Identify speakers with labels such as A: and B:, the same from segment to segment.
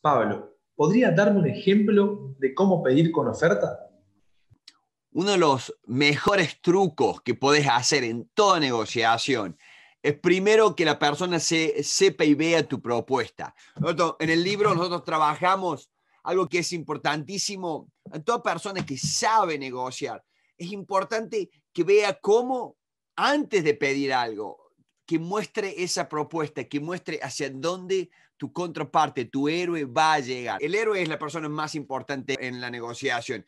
A: Pablo, ¿podría darme un ejemplo de cómo pedir con oferta? Uno de los mejores trucos que podés hacer en toda negociación es primero que la persona se, sepa y vea tu propuesta. en el libro nosotros trabajamos algo que es importantísimo en toda persona que sabe negociar. Es importante que vea cómo antes de pedir algo, que muestre esa propuesta, que muestre hacia dónde tu contraparte, tu héroe va a llegar. El héroe es la persona más importante en la negociación.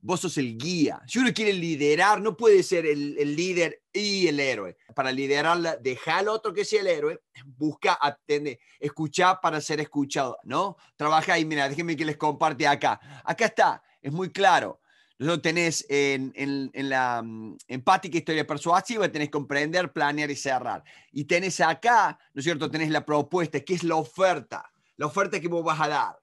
A: Vos sos el guía. Si uno quiere liderar, no puede ser el, líder y el héroe. Para liderarla, deja al otro que sea el héroe, busca, atender, escucha para ser escuchado, ¿no? Trabaja y mira, déjenme que les comparte acá. Acá está, es muy claro lo tenés en, la mm, empática historia persuasiva, tenés comprender, planear y cerrar. Y tenés acá, ¿no es cierto? Tenés la propuesta, que es la oferta, la oferta que vos vas a dar.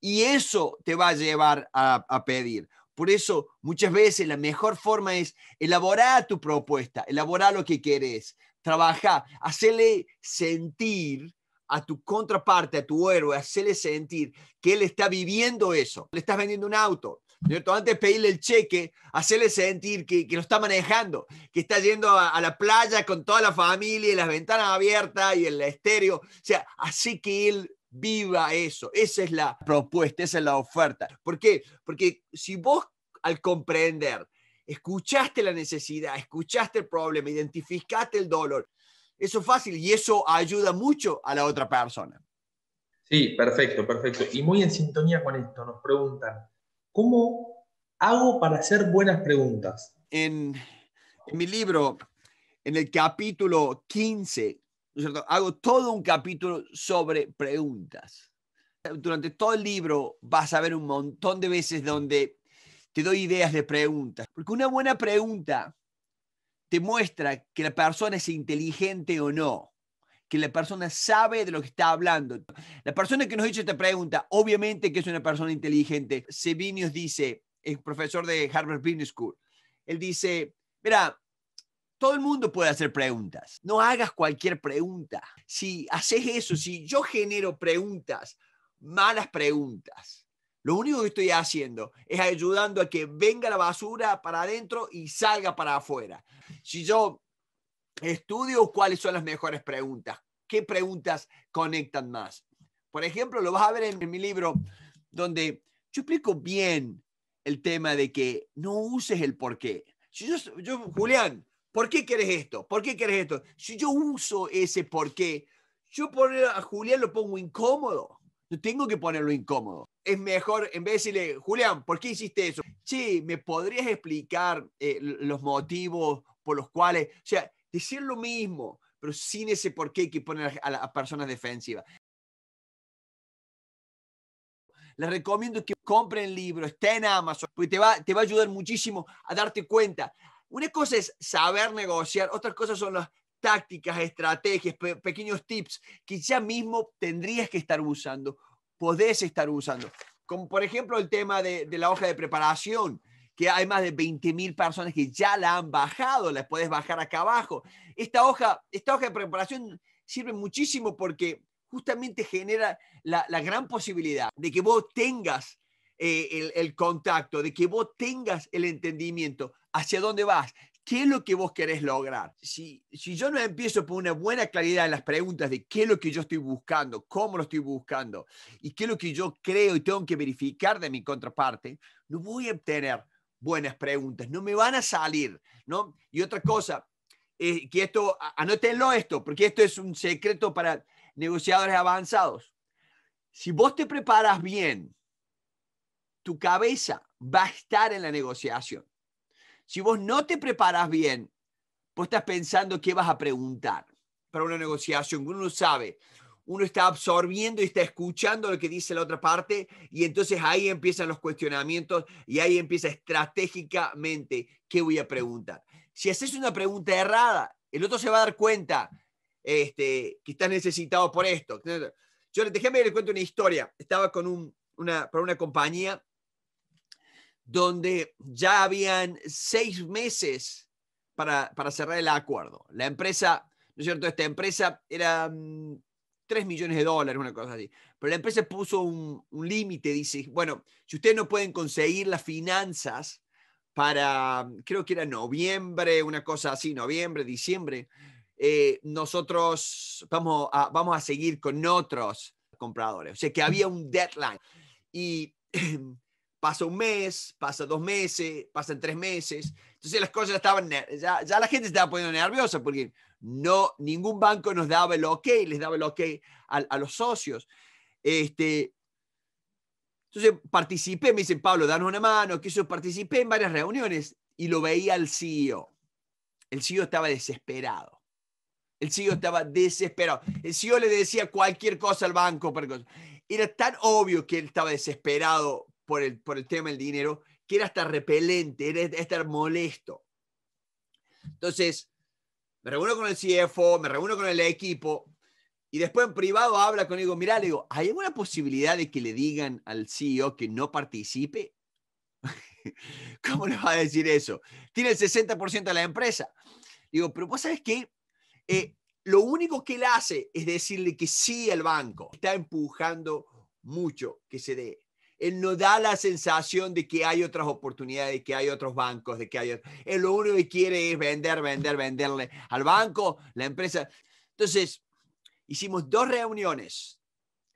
A: Y eso te va a llevar a, a pedir. Por eso, muchas veces la mejor forma es elaborar tu propuesta, elaborar lo que querés, trabajar, hacerle sentir a tu contraparte, a tu héroe, hacerle sentir que él está viviendo eso. Le estás vendiendo un auto, antes de pedirle el cheque, hacerle sentir que, lo está manejando, que está yendo a, la playa con toda la familia y las ventanas abiertas y el estéreo. O sea, así que él viva eso. Esa es la propuesta, esa es la oferta. ¿Por qué? Porque si vos al comprender, escuchaste la necesidad, escuchaste el problema, identificaste el dolor, eso es fácil y eso ayuda mucho a la otra persona. Sí, perfecto, perfecto. Y muy en sintonía con esto, nos preguntan, ¿Cómo hago para hacer buenas preguntas? En, mi libro, en el capítulo 15, hago todo un capítulo sobre preguntas. Durante todo el libro vas a ver un montón de veces donde te doy ideas de preguntas, porque una buena pregunta te muestra que la persona es inteligente o no que la persona sabe de lo que está hablando. La persona que nos ha hecho esta pregunta, obviamente que es una persona inteligente. Sevinius dice, es profesor de Harvard Business School, él dice, mira, todo el mundo puede hacer preguntas. No hagas cualquier pregunta. Si haces eso, si yo genero preguntas, malas preguntas, lo único que estoy haciendo es ayudando a que venga la basura para adentro y salga para afuera. Si yo estudio cuáles son las mejores preguntas, qué preguntas conectan más. Por ejemplo, lo vas a ver en, mi libro, donde yo explico bien el tema de que no uses el por qué. Si yo, yo, Julián, ¿por qué quieres esto? ¿Por qué quieres esto? Si yo uso ese porqué, qué, yo poner a Julián lo pongo incómodo. No tengo que ponerlo incómodo. Es mejor, en vez de decirle, Julián, ¿por qué hiciste eso? Sí, ¿me podrías explicar eh, los motivos por los cuales? O sea, decir lo mismo, pero sin ese porqué que pone a las personas defensivas. Les recomiendo que compren el libro, esté en Amazon, porque te va, te va a ayudar muchísimo a darte cuenta. Una cosa es saber negociar, otras cosas son las tácticas, estrategias, pequeños tips que ya mismo tendrías que estar usando, podés estar usando. Como por ejemplo el tema de la hoja de preparación que hay más de 20.000 personas que ya la han bajado, la puedes bajar acá abajo. Esta hoja, esta hoja de preparación sirve muchísimo porque justamente genera la, gran posibilidad de que vos tengas eh, el, contacto, de que vos tengas el entendimiento hacia dónde vas, ¿Qué es lo que vos querés lograr? Si, si yo no empiezo por una buena claridad en las preguntas de qué es lo que yo estoy buscando, cómo lo estoy buscando y qué es lo que yo creo y tengo que verificar de mi contraparte, no voy a obtener buenas preguntas, no me van a salir, ¿no? Y otra cosa, eh, que esto, anótenlo esto, porque esto es un secreto para negociadores avanzados. Si vos te preparas bien, tu cabeza va a estar en la negociación. Si vos no te preparas bien, vos estás pensando qué vas a preguntar para una negociación. Uno sabe, uno está absorbiendo y está escuchando lo que dice la otra parte y entonces ahí empiezan los cuestionamientos y ahí empieza estratégicamente qué voy a preguntar. Si haces una pregunta errada, el otro se va a dar cuenta este, que estás necesitado por esto. Yo déjame le cuento una historia. Estaba con una, para una compañía donde ya habían seis meses para, para cerrar el acuerdo. La empresa, ¿no es cierto? Esta empresa era mm, 3 millones de dólares, una cosa así. Pero la empresa puso un, límite, dice, bueno, si ustedes no pueden conseguir las finanzas para, creo que era noviembre, una cosa así, noviembre, diciembre, eh, nosotros vamos a, vamos a seguir con otros compradores. O sea, que había un deadline. Y em, pasa un mes, pasa dos meses, pasan tres meses. Entonces las cosas estaban, ya, la gente estaba poniendo nerviosa porque no, ningún banco nos daba el ok, les daba el ok a, los socios. Este, entonces participé, me dicen, Pablo, danos una mano, que yo participé en varias reuniones y lo veía al CEO. El CEO estaba desesperado. El CEO estaba desesperado. El CEO le decía cualquier cosa al banco. Era tan obvio que él estaba desesperado por el, tema del dinero, que era hasta repelente, era estar molesto. Entonces, me reúno con el CFO, me reúno con el equipo, y después en privado habla conmigo, mira, le digo, ¿hay alguna posibilidad de que le digan al CEO que no participe? ¿Cómo le va a decir eso? Tiene el 60% de la empresa. Digo, pero vos sabes que eh, lo único que él hace es decirle que sí al banco. Está empujando mucho que se dé. Él no da la sensación de que hay otras oportunidades, de que hay otros bancos, de que hay... Él lo único que quiere es vender, vender, venderle al banco, la empresa. Entonces, hicimos dos reuniones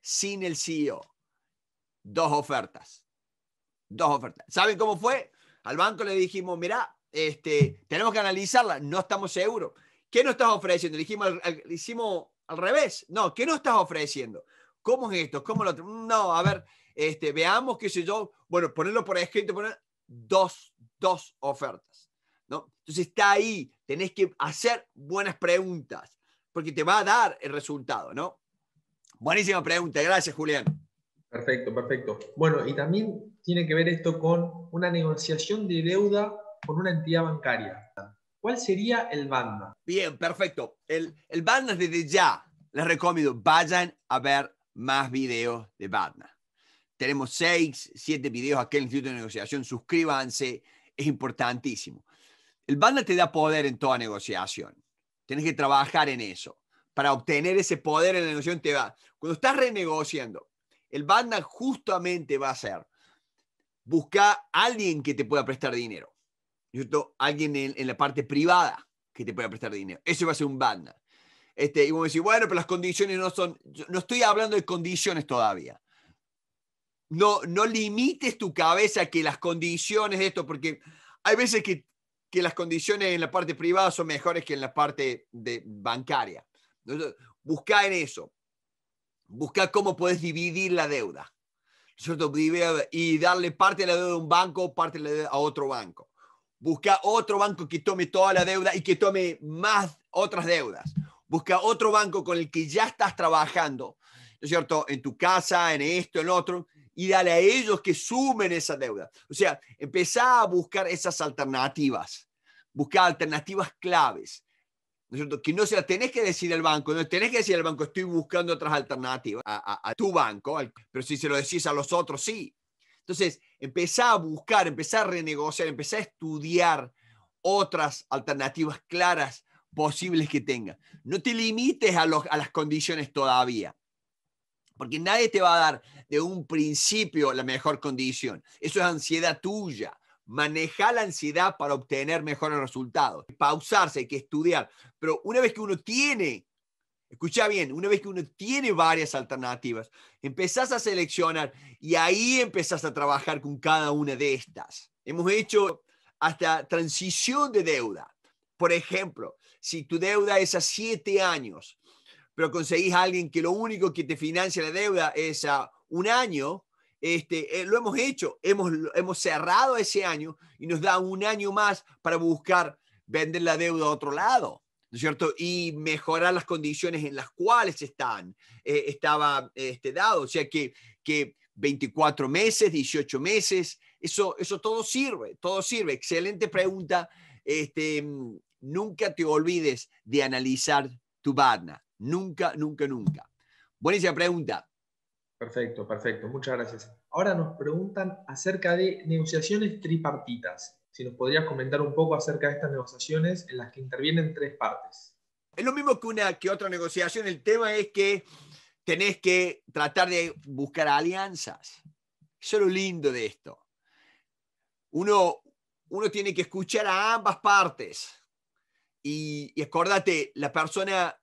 A: sin el CEO, dos ofertas, dos ofertas. ¿Saben cómo fue? Al banco le dijimos, mira, este, tenemos que analizarla, no estamos seguros. ¿Qué nos estás ofreciendo? Le dijimos, hicimos al revés. No, ¿qué nos estás ofreciendo? ¿Cómo es esto? ¿Cómo lo otro? No, a ver, este, veamos, qué sé yo, bueno, ponerlo por escrito, poner dos, dos ofertas, ¿no? Entonces está ahí, tenés que hacer buenas preguntas, porque te va a dar el resultado, ¿no? Buenísima pregunta, gracias Julián. Perfecto, perfecto. Bueno, y también tiene que ver esto con una negociación de deuda con una entidad bancaria. ¿Cuál sería el banda? Bien, perfecto. El, el desde ya, les recomiendo, vayan a ver más videos de Badna. Tenemos seis, siete videos aquí en el Instituto de Negociación. Suscríbanse, es importantísimo. El banda te da poder en toda negociación. Tienes que trabajar en eso. Para obtener ese poder en la negociación te va. Cuando estás renegociando, el banda justamente va a ser buscar a alguien que te pueda prestar dinero. Alguien en, la parte privada que te pueda prestar dinero. Eso va a ser un banda. Este, y vos decís, bueno, pero las condiciones no son. No estoy hablando de condiciones todavía no, no limites tu cabeza que las condiciones de esto, porque hay veces que, las condiciones en la parte privada son mejores que en la parte bancaria. busca en eso. Busca cómo puedes dividir la deuda. Y darle parte de la deuda a un banco, parte de la deuda a otro banco. Busca otro banco que tome toda la deuda y que tome más otras deudas. Busca otro banco con el que ya estás trabajando, es cierto? En tu casa, en esto, en otro, y dale a ellos que sumen esa deuda. O sea, empezá a buscar esas alternativas, buscar alternativas claves. ¿no Que no se las tenés que decir al banco, no tenés que decir al banco, estoy buscando otras alternativas a, tu banco, pero si se lo decís a los otros, sí. Entonces, empezá a buscar, empezar a renegociar, empezá a estudiar otras alternativas claras posibles que tenga. No te limites a, a las condiciones todavía. Porque nadie te va a dar de un principio la mejor condición. Eso es ansiedad tuya. Manejar la ansiedad para obtener mejores resultados. Pausarse, hay que estudiar. Pero una vez que uno tiene, escucha bien, una vez que uno tiene varias alternativas, empezás a seleccionar y ahí empezás a trabajar con cada una de estas. Hemos hecho hasta transición de deuda. Por ejemplo, si tu deuda es a siete años, pero conseguís a alguien que lo único que te financia la deuda es a un año, este, eh, lo hemos hecho, hemos, hemos cerrado ese año y nos da un año más para buscar vender la deuda a otro lado. ¿no es cierto? Y mejorar las condiciones en las cuales están, eh, estaba este, dado. O sea que, que 24 meses, 18 meses, eso, eso todo sirve, todo sirve. Excelente pregunta. Este, nunca te olvides de analizar tu BADNA. Nunca, nunca, nunca. Buenísima pregunta. Perfecto, perfecto. Muchas gracias. Ahora nos preguntan acerca de negociaciones tripartitas. Si nos podrías comentar un poco acerca de estas negociaciones en las que intervienen tres partes. Es lo mismo que una que otra negociación. El tema es que tenés que tratar de buscar alianzas. Eso es lo lindo de esto. Uno, uno tiene que escuchar a ambas partes. Y, y acordate, la persona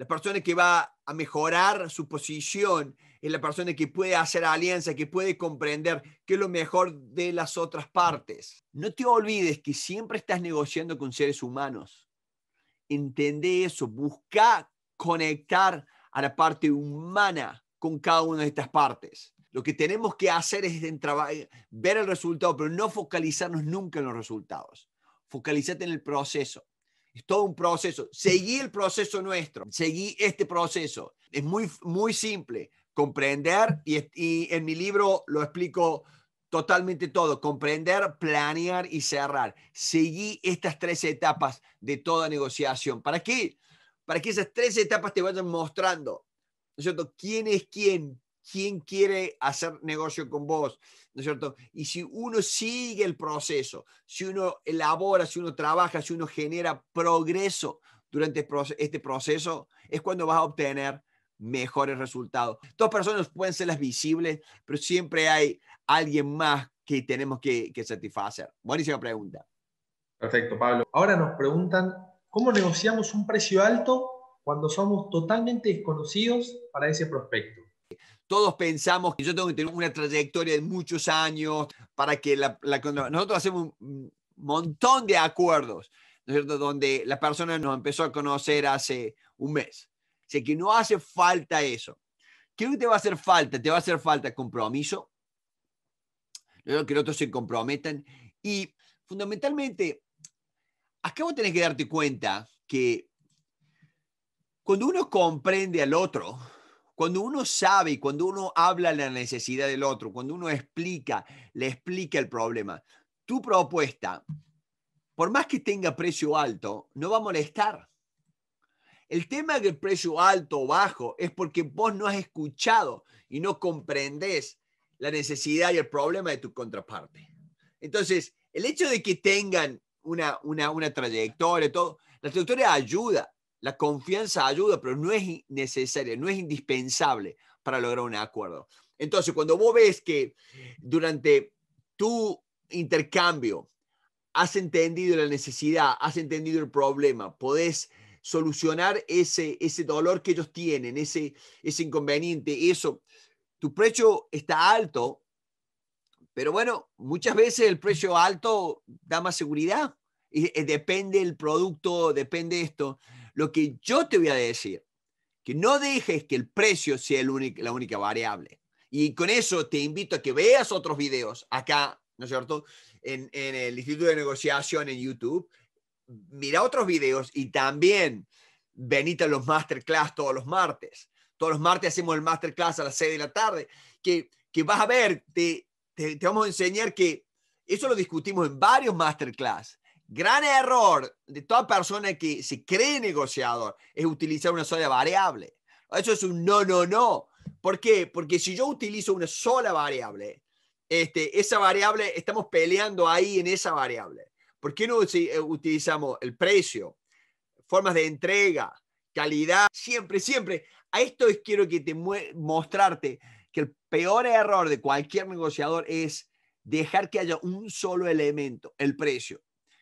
A: la persona que va a mejorar su posición es la persona que puede hacer alianza, que puede comprender qué es lo mejor de las otras partes. No te olvides que siempre estás negociando con seres humanos. Entendé eso, busca conectar a la parte humana con cada una de estas partes. Lo que tenemos que hacer es ver el resultado, pero no focalizarnos nunca en los resultados. Focalizate en el proceso todo un proceso. Seguí el proceso nuestro, seguí este proceso. Es muy, muy simple comprender y, y en mi libro lo explico totalmente todo, comprender, planear y cerrar. Seguí estas tres etapas de toda negociación. ¿Para qué? Para que esas tres etapas te vayan mostrando, ¿no es cierto? ¿Quién es quién? quién quiere hacer negocio con vos, ¿no es cierto? Y si uno sigue el proceso, si uno elabora, si uno trabaja, si uno genera progreso durante este proceso, es cuando vas a obtener mejores resultados. Dos personas pueden ser las visibles, pero siempre hay alguien más que tenemos que, que satisfacer. Buenísima pregunta. Perfecto, Pablo. Ahora nos preguntan, ¿cómo negociamos un precio alto cuando somos totalmente desconocidos para ese prospecto? todos pensamos que yo tengo que tener una trayectoria de muchos años para que la, nosotros hacemos un montón de acuerdos, ¿no es cierto? Donde la persona nos empezó a conocer hace un mes. O sea que no hace falta eso. ¿Qué te va a hacer falta? Te va a hacer falta compromiso. Yo que los otros se comprometan. Y fundamentalmente, acá vos tenés que darte cuenta que cuando uno comprende al otro, cuando uno sabe, y cuando uno habla la necesidad del otro, cuando uno explica, le explica el problema, tu propuesta, por más que tenga precio alto, no va a molestar. El tema del precio alto o bajo es porque vos no has escuchado y no comprendes la necesidad y el problema de tu contraparte. Entonces, el hecho de que tengan una, una, trayectoria, todo, la trayectoria ayuda, la confianza ayuda, pero no es necesaria, no es indispensable para lograr un acuerdo. Entonces, cuando vos ves que durante tu intercambio has entendido la necesidad, has entendido el problema, podés solucionar ese, ese dolor que ellos tienen, ese, ese inconveniente, eso. Tu precio está alto, pero bueno, muchas veces el precio alto da más seguridad. Eh, depende del producto, depende esto. Lo que yo te voy a decir, que no dejes que el precio sea la única variable. Y con eso te invito a que veas otros videos acá, ¿no es cierto? En, el Instituto de Negociación en YouTube. Mira otros videos y también venite a los masterclass todos los martes. Todos los martes hacemos el masterclass a las 6 de la tarde, que, que vas a ver, te, te, te vamos a enseñar que eso lo discutimos en varios masterclass Gran error de toda persona que se cree negociador es utilizar una sola variable. Eso es un no, no, no. ¿Por qué? Porque si yo utilizo una sola variable, este, esa variable, estamos peleando ahí en esa variable. ¿Por qué no eh, utilizamos el precio, formas de entrega, calidad? Siempre, siempre. A esto quiero que te mostrarte que el peor error de cualquier negociador es dejar que haya un solo elemento, el precio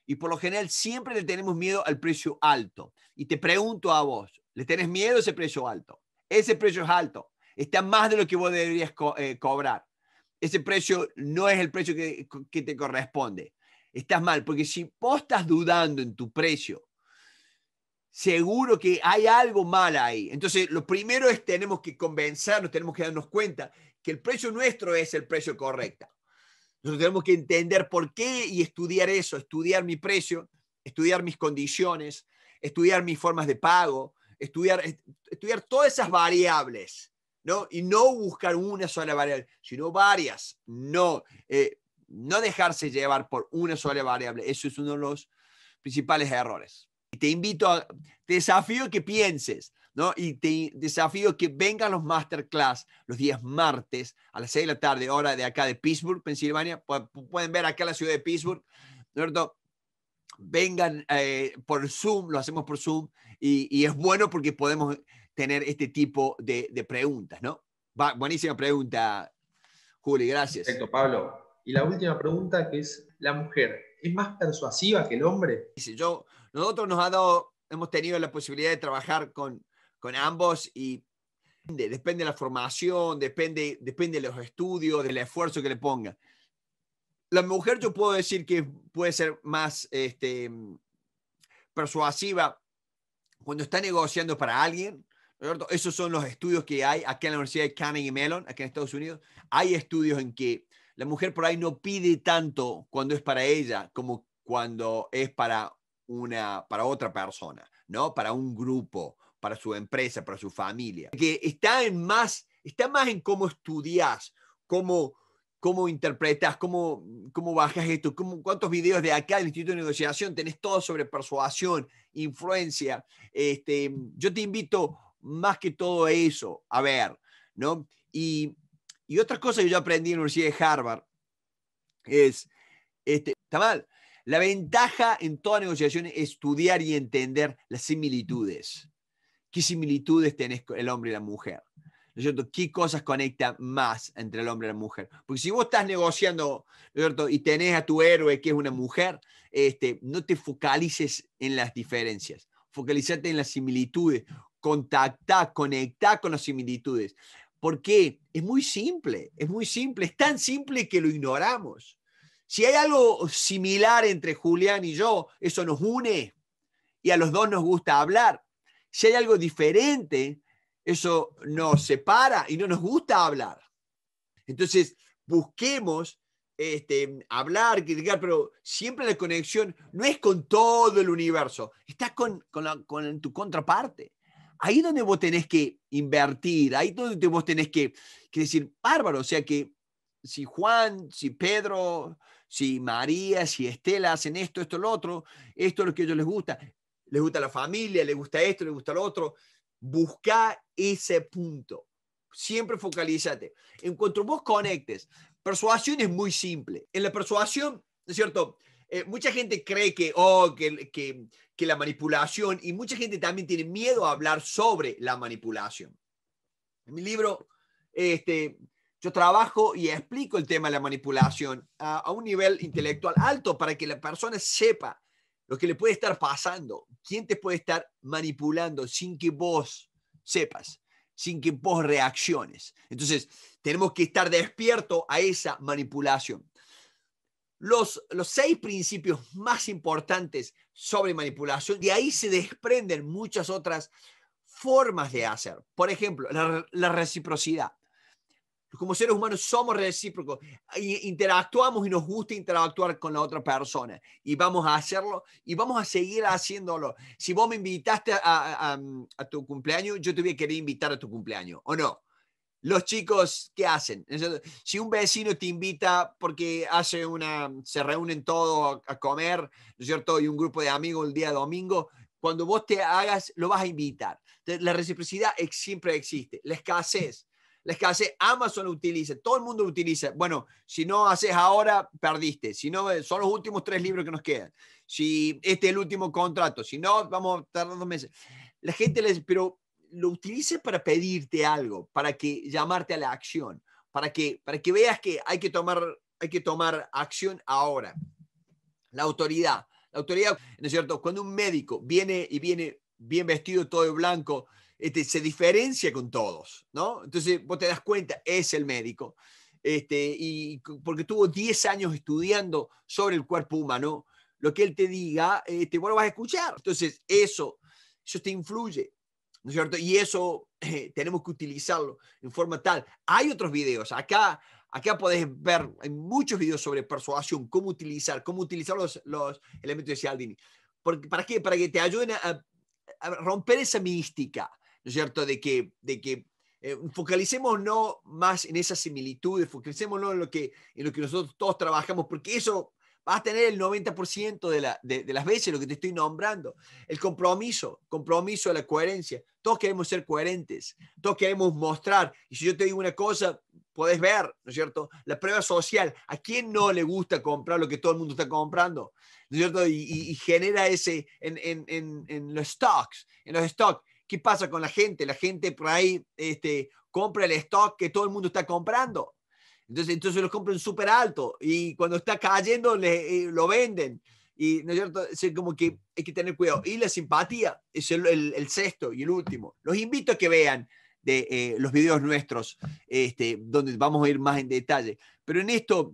A: y por lo general siempre le tenemos miedo al precio alto. Y te pregunto a vos, ¿le tenés miedo ese precio alto? Ese precio es alto, está más de lo que vos deberías eh, cobrar. Ese precio no es el precio que, te corresponde. Estás mal, porque si vos estás dudando en tu precio, seguro que hay algo mal ahí. Entonces, lo primero es tenemos que convencernos, tenemos que darnos cuenta que el precio nuestro es el precio correcto. Nosotros tenemos que entender por qué y estudiar eso, estudiar mi precio, estudiar mis condiciones, estudiar mis formas de pago, estudiar, estudiar todas esas variables, ¿no? Y no buscar una sola variable, sino varias. No, eh, no dejarse llevar por una sola variable. Eso es uno de los principales errores. y Te invito a, te desafío que pienses, y te desafío que vengan los masterclass los días martes a las 6 de la tarde, hora de acá de Pittsburgh, Pensilvania. Pueden ver acá la ciudad de Pittsburgh, ¿cierto? Vengan eh, por Zoom, lo hacemos por Zoom, y, es bueno porque podemos tener este tipo de, preguntas, ¿no? buenísima pregunta, Juli, gracias. Perfecto, Pablo.
B: Y la última pregunta
A: que es, ¿la mujer es más persuasiva que el hombre? Dice, yo, nosotros nos ha dado, hemos tenido la posibilidad de trabajar con con ambos y depende de la formación, depende, depende de los estudios, del esfuerzo que le ponga. La mujer yo puedo decir que puede ser más este, persuasiva cuando está negociando para alguien. Esos son los estudios que hay aquí en la Universidad de Carnegie Mellon, aquí en Estados Unidos. Hay estudios en que la mujer por ahí no pide tanto cuando es para ella como cuando es para una para otra persona, ¿no? Para un grupo para su empresa, para su familia. Que está, en más, está más en cómo estudias, cómo, cómo interpretas, cómo, cómo bajas esto, cuántos videos de acá del Instituto de Negociación, tenés todo sobre persuasión, influencia. Este, yo te invito más que todo eso a ver, ¿no? Y, y otra cosa que yo aprendí en la Universidad de Harvard es, este, está mal, la ventaja en toda negociación es estudiar y entender las similitudes. ¿Qué similitudes tenés el hombre y la mujer? ¿No ¿Qué cosas conectan más entre el hombre y la mujer? Porque si vos estás negociando, Y tenés a tu héroe que es una mujer, este, no te focalices en las diferencias, focalizate en las similitudes, Contacta, conecta con las similitudes. Porque es muy simple, es muy simple, es tan simple que lo ignoramos. Si hay algo similar entre Julián y yo, eso nos une y a los dos nos gusta hablar. Si hay algo diferente, eso nos separa y no nos gusta hablar. Entonces, busquemos este, hablar, criticar, pero siempre la conexión no es con todo el universo, está con, tu contraparte. Ahí es donde vos tenés que invertir, ahí es donde vos tenés que, que decir, bárbaro, o sea que si Juan, si Pedro, si María, si Estela hacen esto, esto, lo otro, esto es lo que a ellos les gusta, les gusta la familia, les gusta esto, les gusta lo otro. Busca ese punto. Siempre focalízate. En cuanto vos conectes, persuasión es muy simple. En la persuasión, ¿no es cierto? Eh, mucha gente cree que, oh, que, que, la manipulación, y mucha gente también tiene miedo a hablar sobre la manipulación. En mi libro, este, yo trabajo y explico el tema de la manipulación a un nivel intelectual alto para que la persona sepa lo que le puede estar pasando, quién te puede estar manipulando sin que vos sepas, sin que vos reacciones. Entonces, tenemos que estar despierto a esa manipulación. Los, seis principios más importantes sobre manipulación, de ahí se desprenden muchas otras formas de hacer. Por ejemplo, la reciprocidad. Como seres humanos somos recíprocos, interactuamos y nos gusta interactuar con la otra persona y vamos a hacerlo y vamos a seguir haciéndolo. Si vos me invitaste a, tu cumpleaños, yo te hubiera a invitar a tu cumpleaños, ¿o no? Los chicos, ¿qué hacen? Si un vecino te invita porque hace una, se reúnen todos a comer, ¿no es cierto? Y un grupo de amigos el día domingo, cuando vos te hagas, lo vas a invitar. La reciprocidad siempre existe. La escasez las que hace Amazon lo utiliza, todo el mundo lo utiliza. Bueno, si no haces ahora, perdiste. Si no, eh, son los últimos tres libros que nos quedan. Si este es el último contrato, si no, vamos a tardar dos meses. La gente les, pero lo utilice para pedirte algo, para que llamarte a la acción, para que, para que veas que hay que tomar, hay que tomar acción ahora. La autoridad, la autoridad, ¿no es cierto? Cuando un médico viene y viene bien vestido, todo de blanco, este, se diferencia con todos, ¿no? Entonces vos te das cuenta, es el médico, este, y porque tuvo 10 años estudiando sobre el cuerpo humano, lo que él te diga, este, vos vas a escuchar. Entonces eso, eso te influye, ¿no es cierto? Y eso eh, tenemos que utilizarlo en forma tal. Hay otros videos, acá Acá podés ver, hay muchos videos sobre persuasión, cómo utilizar, cómo utilizar los, los elementos de Cialdini. Porque, ¿Para qué? Para que te ayuden a, a romper esa mística, ¿no es cierto?, de que, de que eh, focalicemos no más en esas similitudes, focalicemos en lo, que, en lo que nosotros todos trabajamos, porque eso va a tener el 90% de, de, las veces lo que te estoy nombrando. El compromiso, compromiso a la coherencia. Todos queremos ser coherentes, todos queremos mostrar. Y si yo te digo una cosa, podés ver, ¿no es cierto? La prueba social. ¿A quién no le gusta comprar lo que todo el mundo está comprando? ¿No es cierto? Y, genera ese en, en los stocks, en los stocks ¿Qué pasa con la gente? La gente por ahí este, compra el stock que todo el mundo está comprando. Entonces, entonces los compran súper alto y cuando está cayendo eh, lo venden. Y ¿no es cierto? Es como que hay que tener cuidado. Y la simpatía es el, sexto y el último. Los invito a que vean eh, los videos nuestros, este, donde vamos a ir más en detalle. Pero en esto,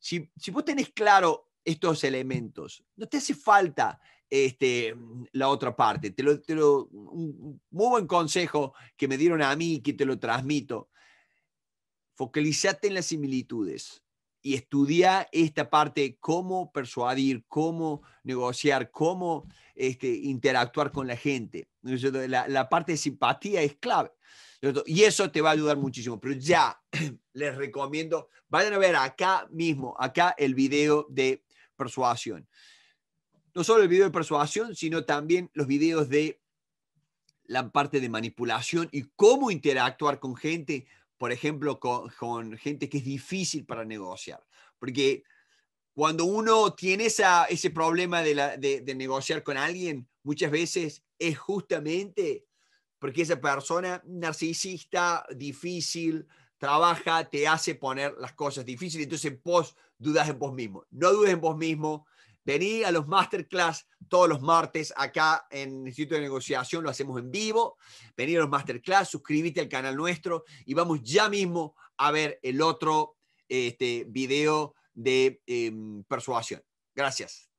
A: si, si vos tenés claro estos elementos, no te hace falta este, mm, la otra parte. Te lo, un muy buen consejo que me dieron a mí y que te lo transmito. Focalizate en las similitudes y estudia esta parte, cómo persuadir, cómo negociar, cómo este, interactuar con la gente. La, la, parte de simpatía es clave. Y eso te va a ayudar muchísimo. Pero ya les recomiendo, vayan a ver acá mismo, acá el video de persuasión no solo el video de persuasión, sino también los videos de la parte de manipulación y cómo interactuar con gente, por ejemplo, con, gente que es difícil para negociar. Porque cuando uno tiene ese problema de, negociar con alguien, muchas veces es justamente porque esa persona narcisista, difícil, trabaja, te hace poner las cosas difíciles, entonces vos dudas en vos mismo. No dudes en vos mismo, Vení a los masterclass todos los martes acá en el Instituto de Negociación, lo hacemos en vivo. Vení a los masterclass, suscríbete al canal nuestro y vamos ya mismo a ver el otro este, video de em, persuasión. Gracias.